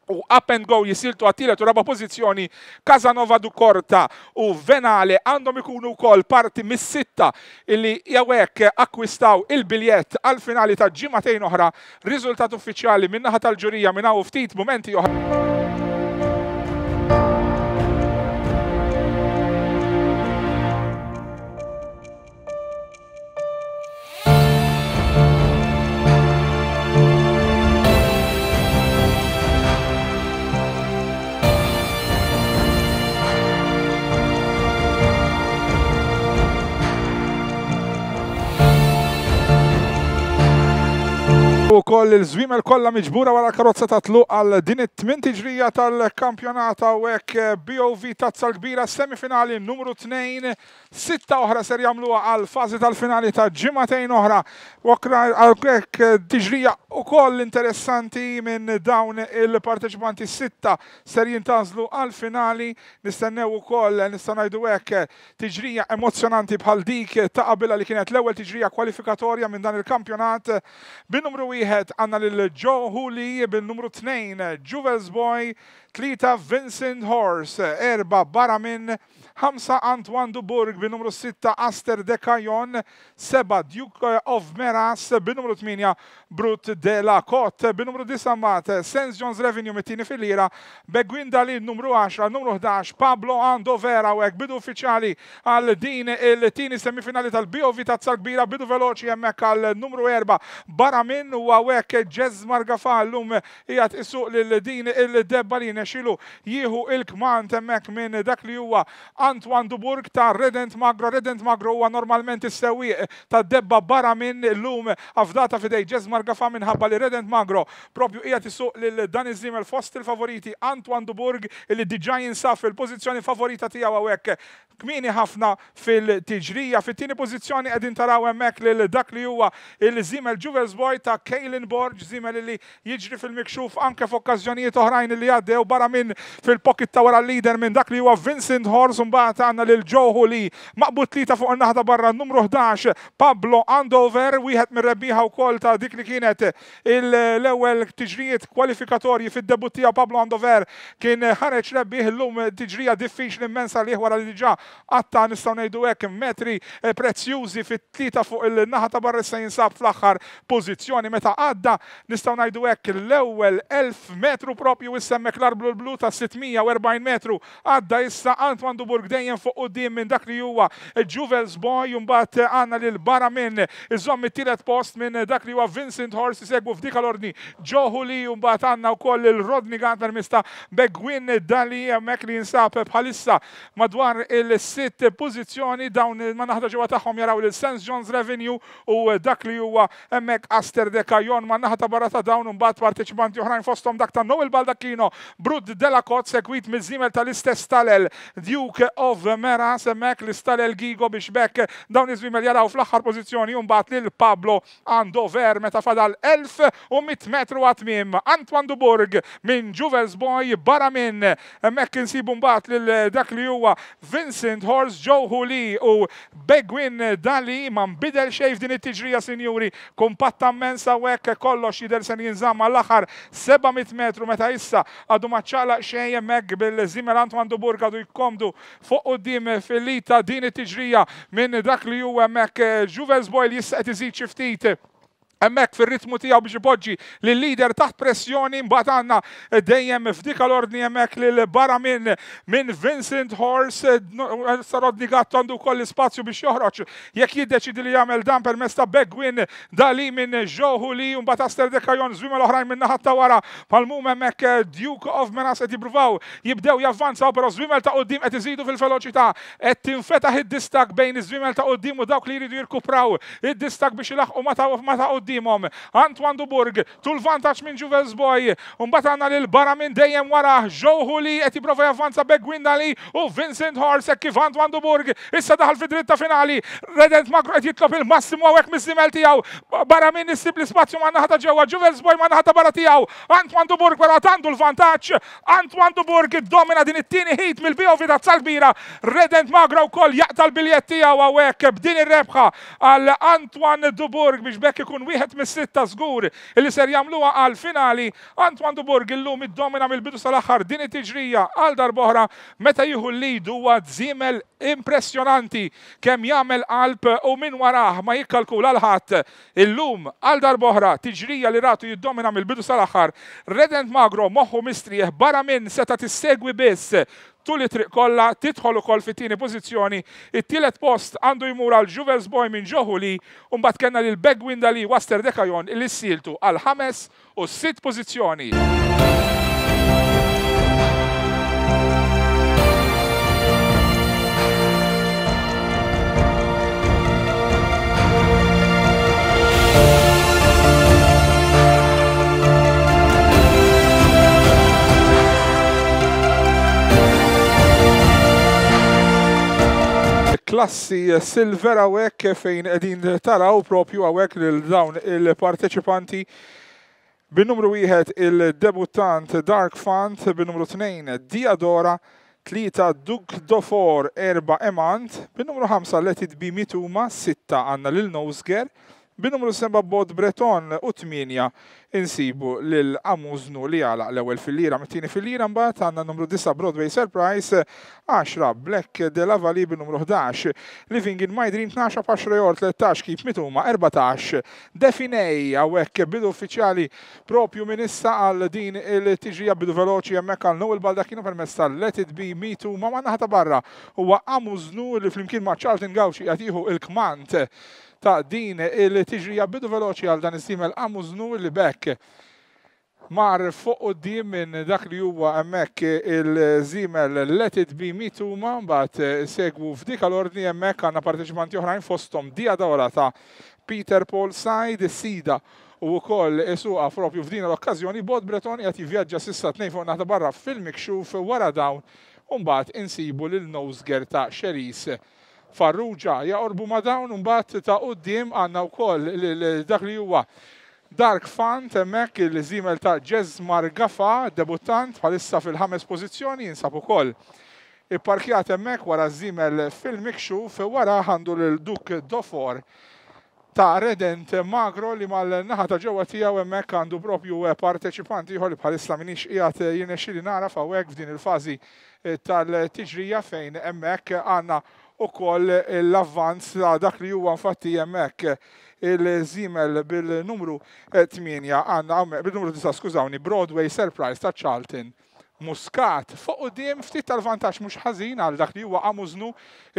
u up and go jisiltu għattilet u raba pozizjoni Kazanova du Korta u Venale għandhom ikunu kol parti mis-sitta illi jawek akkwistaw il-biljett għal-finali ta' ġimatejn oħra, riżultat uffiċjali minnaħa tal-ġurija minna u ftit momenti oħra. U koll il-żwimel kollha miġbura wara karozza ta' tluq għal din it-tmin tiġrija tal-kampjonata u hekk BOV tazza kbira semifinali numru 2 sitta oħra ser jagħmluha għal fażi tal-finali ta' ġimagħtejn oħra. Okra għek tiġrija koll interessanti minn dawn il-parteċipanti sitta ser jintażlu għal finali nistennew ukoll nista' ngħidu hekk tiġrija emozjonanti bħal dik ta' qabila li kienet l-ewwel tiġrija kwalifikatorja minn dan il-kampjonat bin numru wieħed għanna lil Joe Hooley bil-numru 2, Juves Boy, 3 Vincent Horse, erba' barra minn Hamsa Antoine Duburg bin-numru 6 Aster Dekajon, 7 Duke of Meras bin-numru 8 Brut de la Cote, bin-numru 10 Mat, Sens Jones Revenue mitini Filira, fil-lira, Begwin numru 10, numru 11 Pablo Andovera u ek bidu uffiċjali għal din il tini semifinali tal-BOV tazza kbira bidu veloċi hemmhekk għal numru 4 baramin u għawek ġez margafa l-lum jgħat isuq l-din il-debba e xilu nexilu jieħu il Kmant temmek minn dak li huwa Antoine Duburg ta' Redent Magro, Redent Magro huwa normalment is-sewwieq ta' debba barra minn l-lum afdata fidej ġezmar gafa minħabba li Redent Magro propju qiegħed isuq lil dan iż-żiemel fost il-favoriti Antoine Duburg li diġà jinsaf fil-pożizzjoni favorita tiegħu għawek kmini ħafna fil-tiġrija. Fit-tieni pozizjoni edin taraw li lil dak li huwa il zimel Juvels Boy ta' Kaylin Borg, Zimel li jiġri fil-mikxuf anke f'okkażjonijiet oħrajn li għaddew barra minn fil-pocket ta' wara leader minn dak li huwa Vincent Horson mbagħad għandna lil ġoħu li maqbut tlieta fuq in-naħda barra numru 11 Pablo Andover wieħed mir-rebbieħa wkoll ta' dik li kienet l-ewwel tiġrijiet kwalifikatorji fid-debut tiegħu Pablo Andover kien ħareġ rebbieħ illum tiġrija diffiċli immensa li wara li diġà għatta nistgħu ngħidu hekk metri eh, prezzjużi fit-tlieta fuq il-naħa ta' barra se jinsab fl-aħħar pożizzjoni meta għadda nistgħu ngħidu hekk l-ewwel 1000 metru propju issemmek l-arblu l-blu ta' 640 metru għadda issa Antwan Dubur York dejjem fuq qudiem minn dak li huwa Juvels Boy mbagħad eh, għandna lil barra minn iżommi tielet post minn dak li huwa Vincent Horse isegwu f'dik l-orni Joe Huli mbagħad għandna wkoll il rodni Gantner mista Begwin Dali hemmhekk li jinsab bħalissa madwar il-sitt pożizzjoni dawn ma naħda ġewwa tagħhom jaraw lil Sens Jones Revenue u eh, dak li huwa hemmhekk Aster Dekajon ma naħa ta' barra ta' dawn mbagħad partiċipanti oħrajn fosthom dak ta' Noel Baldacchino Brud Delacott segwit mizzimel tal-istess talel Duke of Mera semmek li stal il gigo biex bekk dawn iż jaraw fl-aħħar pożizzjoni mbagħad lil Pablo Andover meta fadal 1100 metru għatmim Antoine Duburg minn Juvels Boy barra minn hemmhekk insibu mbagħad lil eh, dak li huwa Vincent Horst Joe Huli u Begwin Dali man bidel xejf din it-tiġrija sinjuri kompattament sawek kollox jidher sen jinżamm għall-aħħar 700 metru meta issa għadu maċċala xejn hemmhekk bil-żimer Antoine Duburg għadu jkomdu fuq dim fil-lita din it-tiġrija minn dak li huwa mek eh, Juventus li jista' iżid xi ftit emmek fil-ritmu tijaw biex poġġi li leader taħt pressjoni mbagħad għanna eh, dejjem f'dika l-ordni emmek li barra minn min Vincent Horse eh, eh, sarodni gatt għandu koll spazju biex joħroġ jekk jiddeċidi li jagħmel dan permezz ta' Begwin dali minn Joe li mbagħad Aster Dekajon żwima l-oħrajn minn naħatta wara pal-mum emmek Duke of Menas qed jippruvaw jibdew javvanzaw però Zwimel ta' qudiem qed iżidu fil-veloċità qed tinfetaħ id-distak bejn iż-żwimel ta' qudiem u dawk li jridu jirkupraw id-distak biex ilaħqu ma ta' qudiem qudiemhom Antoine Duburg tul vantaċ minn Juvels Boy u mbagħad li l-bara minn dejjem wara Joe li qed jipprova javvanza Beg Gwindali u Vincent Horse kif Antoine Duburg issa daħal fi dritta finali Redent Magro qed jitlob il-massimu għawek mis żimel tijaw. Bara minn nisib l spazju manna ħata ġewa. Juvels Boy manna ħata bara tijaw. Antoine Duburg wara tandu l vantaċ Antoine Duburg domina din it hit mil mill vidat tazza kbira Redent Magro u jaqta jaqtal biljetti tiegħu hawnhekk b'din ir-rebħa għal Antoine Duburg biex bekk ikun wieħed wieħed mis-sitta żgur li ser jagħmluha għal finali Antwan Duburg illum id-domina mill-bidu sal-aħħar din it-tiġrija għal darbohra meta jieħu lidu wa huwa żiemel impressjonanti kemm jagħmel qalb u minn warah ma jikkalkula l-ħadd illum għal darbohra tiġrija li ratu jiddomina mill-bidu sal-aħħar Redent Magro moħħu mistrieħ barra minn seta tissegwi biss tul it-triq kollha tidħol ukoll fit-tieni pożizzjoni. It-tielet post għandu jmur għal Juvels Boy minn Ġohuli u mbagħad kellna lil Begwinda li Waster Dekajon il-siltu għal ħames u sitt pożizzjoni. klassi silver għawek fejn edin taraw propju għawek l-dawn il-parteċipanti bin-numru wieħed il-debutant Dark Fant, bin-numru 2 Diadora, 3 Duk Dofor, 4 Emant, bin-numru 5 letit It Be Mituma, 6 Anna Lil Nosger, Binumru seba bod Breton u tminja insibu lil Amuznu li għala l-ewel fil-lira, mittini fil-lira mbaħt għanna numru 9 Broadway Surprise, 10 Black de la Valley b'numru 11, Living in My Dream 12 10 jor 13 kif mituma 14, Definej għawek bidu uffiċjali propju minissa għal din il-tiġija bidu veloċi jemmek għal Noel Baldakino per tal Let It Be Me Too ma manna ħata barra huwa amużnu li flimkien ma' Charlton Gawxi għatiju il-kmant ta' din il-tiġri jabbidu veloċi għal dan is-simel amużnu li bekk mar fuq d-dim minn dak li huwa hemmhekk il-żimel Let It Be Ma, mbagħad segwu f'dik għal ordni hemmhekk għandna parteċipanti oħrajn fosthom dija dawra ta' Peter Paul Side, Sida u wkoll isuqa propju f'din l-okkażjoni Bod Breton qed jivvjaġġa sissa t fuq naħta barra fil-mikxuf wara dawn u mbagħad insibu lil Nosger ta' Xeris farruġa jaqorbu ma dawn mbagħad ta' qudiem għandna wkoll dak li huwa Dark Fan hemmhekk il zimel ta' Jazz Margafa, debuttant bħalissa fil-ħames pożizzjoni jinsab ukoll. Ipparkjat hemmhekk wara zimel fil-mikxuf wara għandu l Duk Dofor ta' Redent Magro li mal-naħa ta' ġewwa tiegħu hemmhekk għandu propju parteċipanti ieħor bħalissa minix qiegħed jinexxili nara f'hawnhekk f'din il-fażi tal-tiġrija fejn hemmhekk għandna u koll l-avvanz ta' dak li huwa infatti jemmek il-zimel bil-numru 8 eh, għanna, bil-numru 9, skużawni, Broadway Surprise ta' Charlton. Muscat fuq u dim ftit tal-vantaġġ mhux ħażin għal dak li huwa amużnu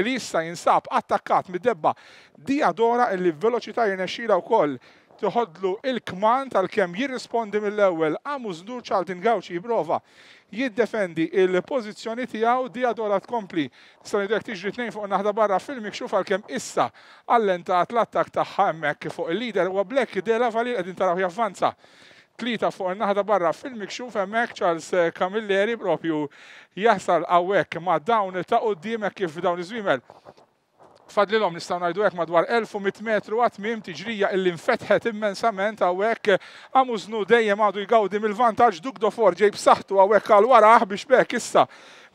li issa jinsab attakkat mid-debba diadora li veloċità u wkoll tħodlu il-kman tal-kem jirrispondi mill-ewel għamu zdur ċaltin għawċi jiprofa jiddefendi il-pozizjoni tijaw di għadola tkompli. Sani dek tiġri tnejn fuq naħda barra film ikxuf għal-kem issa għallenta għatlattak attak fuq il-lider u għablek dela vali għedin taraw javvanza tlita fuq naħda barra fil-mikxuf Mek Charles Camilleri propju jasal għawek ma dawn ta' qoddimek kif dawn iżwimel Tfadlilhom nistgħu ngħidu hekk madwar 1100 metru għatmim tiġrija l-infetħet immensament hawnhekk Amużnu dejjem għadu jgawdi mill-vantaġġ Dugdo For ġejb saħtu hawnhekk għal waraħ biex bek issa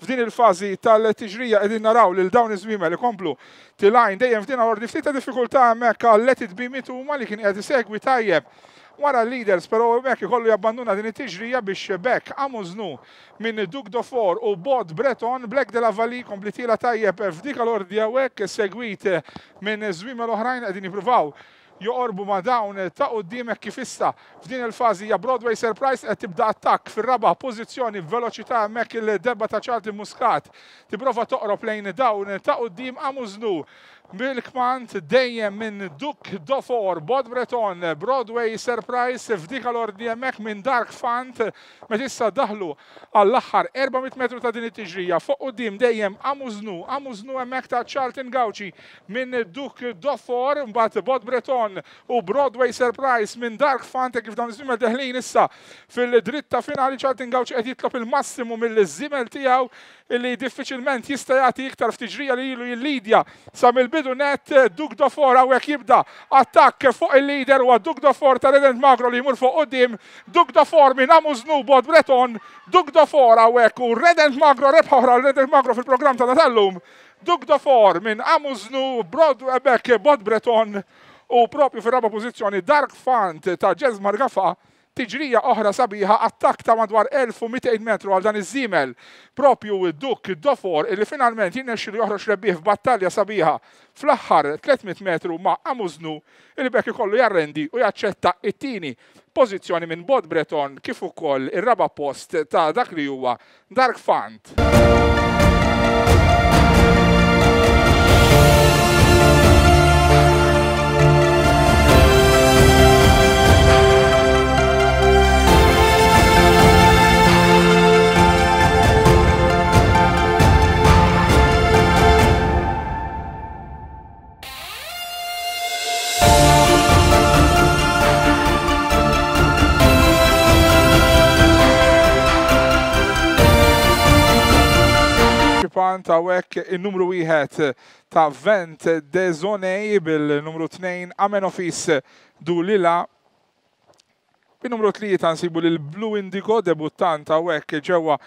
f'din il-fazi tal-tiġrija edin naraw li l-dawn iż-żmima li komplu tilajn dejjem f'din għordi ftit ta' diffikultà hemmhekk għal let it be mitu ma li kien qed isegwi tajjeb wara leaders, pero hekk kollu jabbanduna din it-tiġrija biex bekk Znu minn Duke Dofor u Bod Breton, Black de la Valley kompletila tajjeb f'dik l-ordja hekk segwit minn żwima l-oħrajn qegħdin jippruvaw joqorbu ma dawn ta' hekk kif issa f'din il-fażi hija Broadway Surprise qed tibda attakk fir-raba' pożizzjoni veloċità hemmhekk il-debba ta' ċalti Muscat. Tipprova toqrob lejn dawn ta' qoddim Znu. Milkmant dejjem minn Duk Dofor, Bod Breton, Broadway Surprise Fdikal l-ordi minn Dark Fant ma issa daħlu għall-aħħar 400 metru ta' din it-tiġrija fuq dim dejjem Amuznu, Amuznu emmek ta' Charlton Gauci minn Duk Dofor, mbat Bod Breton u Broadway Surprise minn Dark Fant kif dan Zimmer żimel deħlin issa fil-dritta finali Charlton Gauci qed jitlob il-massimu mill-żimel tijaw, illi diffiċilment jista' jagħti iktar ftiġrija li ilu jillidja sa mill-bidu net eh, Dugdofor hawnhekk jibda attakk fuq il-lider u huwa Dugdofor ta' Redent Magro li jmur fuq qudiem, Dugdofor minn Amuż Nubod Breton, Dugdofor hawnhekk u Redent Magro rebħa oħra Redent Magro fil program ta' natallum. Dugdofor minn Amuznu, Brod Ebek, Breton u propju fil-raba pozizjoni Dark Fant ta' Jez Margafa tiġrija oħra sabiħa attak ta' madwar 1200 metru għal dan iż-żimel propju id-duk id-dofor illi finalment jinnexxi li joħroġ rebbieħ f'battalja sabiħa fl-aħħar 300 metru ma' Amuznu illi bekk ikollu jarrendi u jaċċetta it-tieni pożizzjoni minn Bod Breton kif ukoll ir-raba post ta' dak li huwa Dark Fund. punt għawek il-numru wieħed ta' Vent de zonej bil-numru 2 Amen Office lila. bil numru 3 nsibu l Blue Indigo debuttant għawek ġewa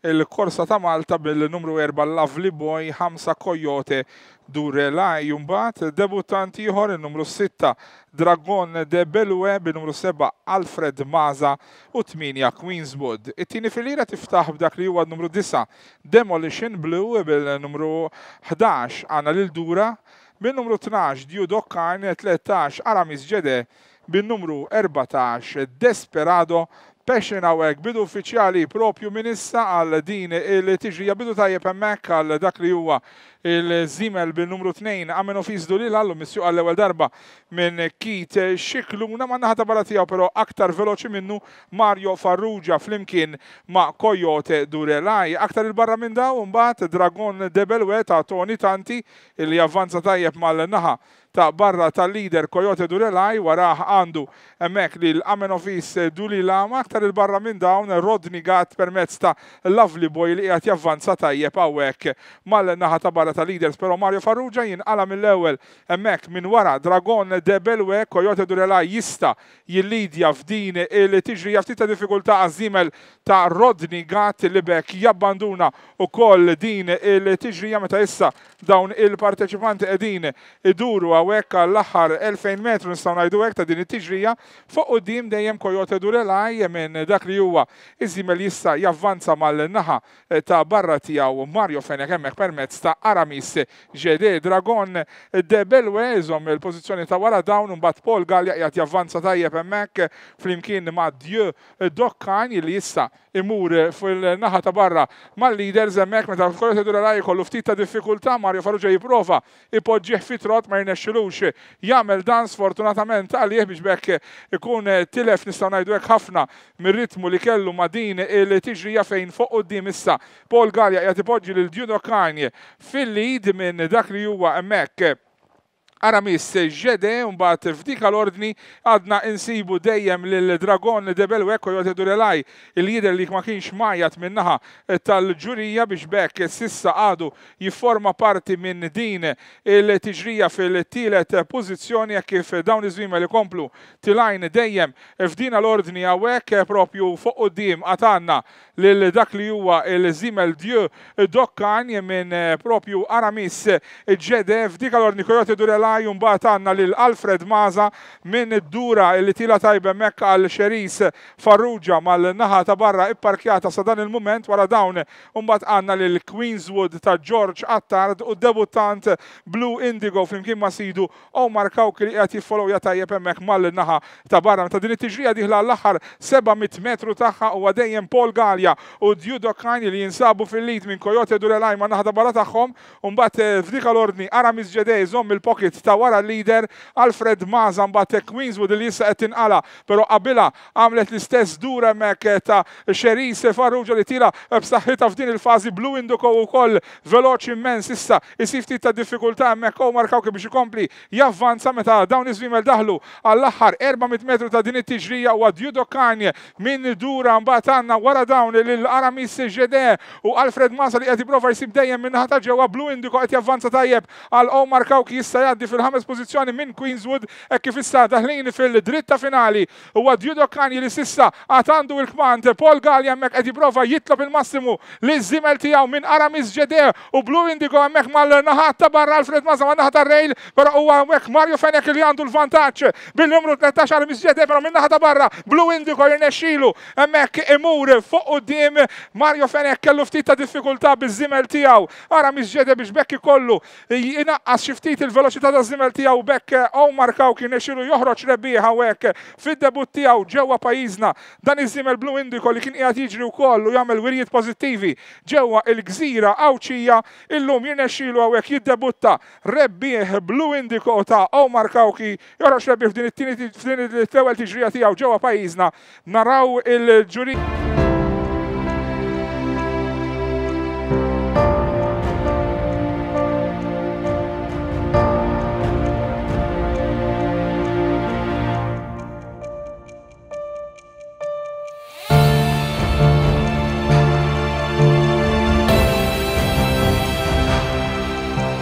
il-korsa ta' Malta bil-numru 4 Lovely Boy 5 Coyote Durela jumbat debutanti ieħor il-numru 6 Dragon de Belue bil-numru 7 Alfred Maza u 8 Queenswood. It-tieni lira tiftaħ b'dak li huwa numru 9 Demolition Blue bil-numru 11 għana lil Dura bil-numru 12 Diu Dokkan 13 Aramis Jede bil-numru 14 Desperado passion għawek bidu uffiċjali propju minissa għal din il-tiġrija bidu tajjeb emmek għal dak li huwa il-Zimel bil-numru 2 għamen ufizdu li l-għallu missju għall-ewel darba minn Kit Xikluna ma naħta baratijaw pero aktar veloċi minnu Mario Farrugia flimkien ma Coyote Durelaj. Aktar il-barra minn daw mbagħad Dragon Debelwe ta' Toni Tanti il-li avvanza tajjeb mal-naħa ta' barra tal-lider Coyote Durelaj waraħ għandu emmek li l-Amenofis Dulila ma' aktar il-barra minn dawn Rodni Gat permezz ta' Lovely Boy li għat javvanza tajjeb għawek mal-naħa ta' barra ta' leaders, pero Mario Farrugia jinqala mill-ewel emmek minn wara Dragon de Belwe, Kojote Durela jista jillidja f'din il-tiġri jaftit ta' diffikulta għazimel ta' Rodni Gat li bek jabbanduna u koll din il-tiġri meta issa dawn il-parteċipanti edin iduru għawek l axar 2000 metru nistaw najdu għek ta' din it-tiġrija fuq u dim dejjem Kojote Durela minn dak li huwa iżimel jista javvanza mal-naħa ta' barra tijaw Mario Fenek emmek permezz ta' Aramis Jede Dragon debel weżom il-pozizjoni ta' wara dawn un bat Paul Gallia jgħat javvanza tajjeb emmek flimkien ma' Dieu Dokkan li jissa imur fil-naħa ta' barra mal-leaders emmek meta kollu t-dura raj kollu ftit ta' diffikulta' Mario Farrugia jiprofa ipoġġieħ fitrot ma' jnexxilux jagħmel dan sfortunatament għalih biex bekk ikun tilef nistgħu ngħidu hekk ħafna mir-ritmu li kellu ma' din il-tiġrija fejn fuq qudiem issa Paul Gallia jgħat ipoġġi lil Dieu Dokkan fil il-lead minn dak li huwa hemmhekk Aramis ġede, mbagħad f'dik l-ordni għadna insibu dejjem lil-Dragon Debel Wekko jgħod Durelaj, il-lider li ma kienx majat minnaħa tal-ġurija biex bekk sissa għadu jifforma parti minn din il-tiġrija fil-tielet pożizzjoni kif dawn iż-żwima li komplu tilajn dejjem f'din l-ordni għawek propju fuq dim għatanna lil dak li huwa il zimel Dju Dokkan minn propju Aramis ġede f'dik l-ordni Kojote Durelaj Nikolaj, jumbat għanna lil Alfred Maza minn id-dura illi tila tajbe mekka għal xeris Farrugia mal-naħa ta' barra ipparkjata sa' dan il-moment wara dawn umbat għanna lil Queenswood ta' George Attard u debutant Blue Indigo flimkien ma' sidu Omar Kawk li għati follow jatajjeb emmek mal-naħa ta' barra ta' din it diħla l-axar 700 metru taħħa u għadejjem Paul Galja u Djudo Kajni li jinsabu fil-lit minn Kojote Durelaj ma' ta' barra taħħom umbat eh, f'dika l-ordni Aramis Ġedej zom il-pocket ta' wara l-lider Alfred Maza mbagħad Queenswood li jissa għetin inqala, Pero għabila għamlet l-istess dura mek ta' Xeris farruġa li tira b'saħħita f'din il blu induko u wkoll veloċi immens issa jisifti ta' diffikultà m'ek Omar Kawke biex kompli javvanza meta dawn iż daħlu għall axar 400 metru ta' din it-tiġrija u għadjudo kanje minn dura mbagħad għandna wara dawn lil-Aramis Ġede u Alfred Mazan li qed jipprova jsib dejjem minn ħata ġewwa Blue induko qed javvanza tajjeb għal Omar Kawki jista' jgħaddi fil-ħames pozizjoni minn Queenswood e kif issa daħlin fil-dritta finali u għad judo kanji li sissa għatandu il-kmand Paul Gallia Mek għed jiprofa jitlob il-massimu li zimel tijaw minn Aramis Ġede u Blue Indigo għammek mal-naħat ta' barra Alfred Mazza ma' naħat rejl pero u għamek Mario Fenek li għandu l-vantaċ bil-numru 13 Aramis Ġede pero minn naħat ta' barra Blue Indigo jirnexxilu għammek imur fuq u dim Mario Fenek kellu ftit ta' diffikulta bil-zimel tijaw Aramis Ġede biex bekki kollu jinaqqas xiftit il veloċita l żimel tiegħu bekk Omar Kaw kien ixilu joħroġ rebbieħa hekk fid-debut tiegħu ġewwa pajjiżna dan iż-żimel Blue Indico li kien qiegħed jiġri wkoll u jagħmel wirjiet pożittivi ġewwa il-gżira Awċija illum jinexxielu hawnhekk jiddebutta rebbieħ Blue Indico ta' Omar Kawki joħroġ rebbieħ f'din it-tieni f'din it tewel tiġrija tiegħu ġewwa pajjiżna naraw il-ġurija.